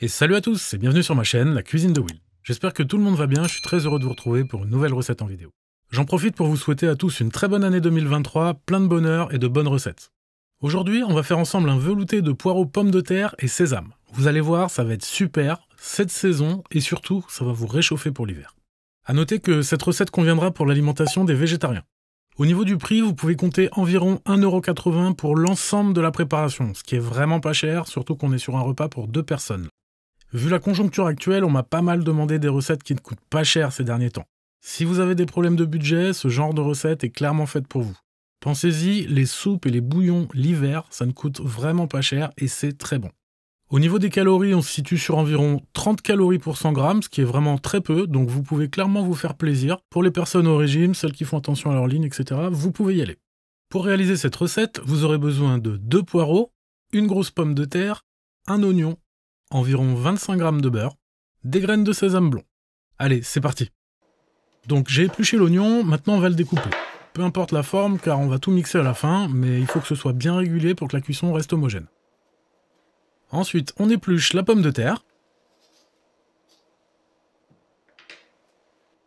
Et salut à tous et bienvenue sur ma chaîne, la cuisine de Will. J'espère que tout le monde va bien, je suis très heureux de vous retrouver pour une nouvelle recette en vidéo. J'en profite pour vous souhaiter à tous une très bonne année 2023, plein de bonheur et de bonnes recettes. Aujourd'hui, on va faire ensemble un velouté de poireaux pommes de terre et sésame. Vous allez voir, ça va être super, cette saison, et surtout, ça va vous réchauffer pour l'hiver. A noter que cette recette conviendra pour l'alimentation des végétariens. Au niveau du prix, vous pouvez compter environ 1,80€ pour l'ensemble de la préparation, ce qui est vraiment pas cher, surtout qu'on est sur un repas pour deux personnes. Vu la conjoncture actuelle, on m'a pas mal demandé des recettes qui ne coûtent pas cher ces derniers temps. Si vous avez des problèmes de budget, ce genre de recette est clairement faite pour vous. Pensez-y, les soupes et les bouillons l'hiver, ça ne coûte vraiment pas cher et c'est très bon. Au niveau des calories, on se situe sur environ 30 calories pour 100 grammes, ce qui est vraiment très peu, donc vous pouvez clairement vous faire plaisir. Pour les personnes au régime, celles qui font attention à leur ligne, etc., vous pouvez y aller. Pour réaliser cette recette, vous aurez besoin de deux poireaux, une grosse pomme de terre, un oignon, environ 25 g de beurre, des graines de sésame blond. Allez, c'est parti Donc j'ai épluché l'oignon, maintenant on va le découper. Peu importe la forme car on va tout mixer à la fin, mais il faut que ce soit bien régulier pour que la cuisson reste homogène. Ensuite, on épluche la pomme de terre.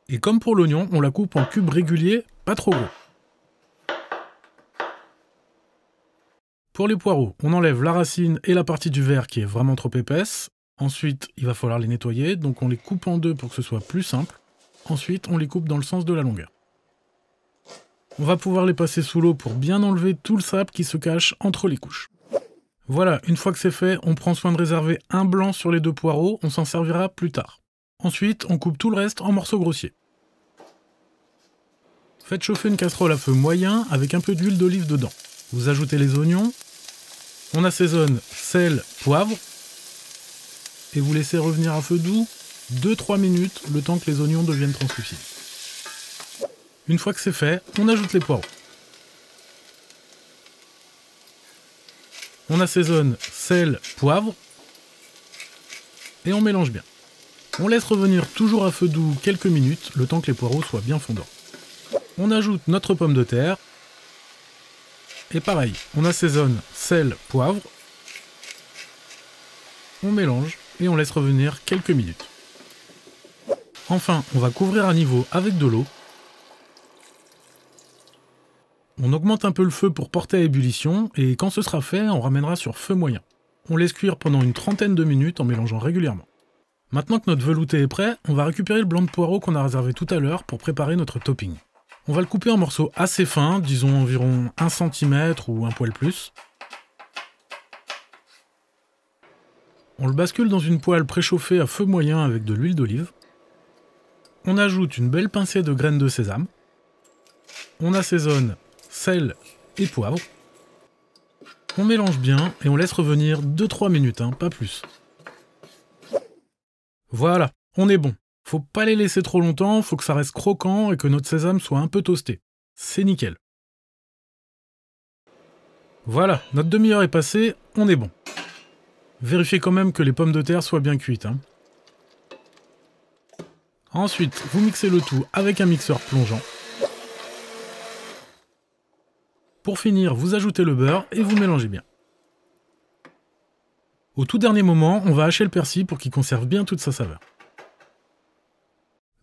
Et comme pour l'oignon, on la coupe en cubes réguliers, pas trop gros. Pour les poireaux, on enlève la racine et la partie du verre qui est vraiment trop épaisse. Ensuite, il va falloir les nettoyer, donc on les coupe en deux pour que ce soit plus simple. Ensuite, on les coupe dans le sens de la longueur. On va pouvoir les passer sous l'eau pour bien enlever tout le sable qui se cache entre les couches. Voilà, une fois que c'est fait, on prend soin de réserver un blanc sur les deux poireaux, on s'en servira plus tard. Ensuite, on coupe tout le reste en morceaux grossiers. Faites chauffer une casserole à feu moyen avec un peu d'huile d'olive dedans. Vous ajoutez les oignons. On assaisonne sel, poivre. Et vous laissez revenir à feu doux 2-3 minutes le temps que les oignons deviennent translucides. Une fois que c'est fait, on ajoute les poireaux. On assaisonne sel, poivre et on mélange bien. On laisse revenir toujours à feu doux quelques minutes, le temps que les poireaux soient bien fondants. On ajoute notre pomme de terre, et pareil, on assaisonne sel, poivre. On mélange et on laisse revenir quelques minutes. Enfin, on va couvrir à niveau avec de l'eau. On augmente un peu le feu pour porter à ébullition et quand ce sera fait, on ramènera sur feu moyen. On laisse cuire pendant une trentaine de minutes en mélangeant régulièrement. Maintenant que notre velouté est prêt, on va récupérer le blanc de poireau qu'on a réservé tout à l'heure pour préparer notre topping. On va le couper en morceaux assez fins, disons environ 1 cm ou un poil plus. On le bascule dans une poêle préchauffée à feu moyen avec de l'huile d'olive. On ajoute une belle pincée de graines de sésame. On assaisonne sel et poivre. On mélange bien et on laisse revenir 2-3 minutes, hein, pas plus. Voilà, on est bon. Faut pas les laisser trop longtemps, faut que ça reste croquant et que notre sésame soit un peu toasté. C'est nickel. Voilà, notre demi-heure est passée, on est bon. Vérifiez quand même que les pommes de terre soient bien cuites. Hein. Ensuite, vous mixez le tout avec un mixeur plongeant. Pour finir, vous ajoutez le beurre et vous mélangez bien. Au tout dernier moment, on va hacher le persil pour qu'il conserve bien toute sa saveur.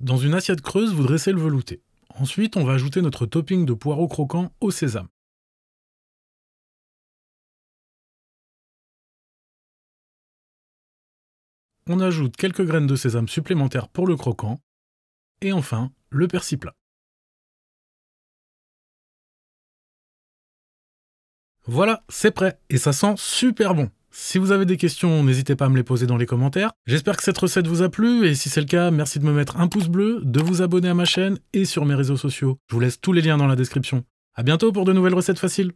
Dans une assiette creuse, vous dressez le velouté. Ensuite, on va ajouter notre topping de poireaux croquants au sésame. On ajoute quelques graines de sésame supplémentaires pour le croquant. Et enfin, le persil plat. Voilà, c'est prêt et ça sent super bon si vous avez des questions, n'hésitez pas à me les poser dans les commentaires. J'espère que cette recette vous a plu, et si c'est le cas, merci de me mettre un pouce bleu, de vous abonner à ma chaîne et sur mes réseaux sociaux. Je vous laisse tous les liens dans la description. À bientôt pour de nouvelles recettes faciles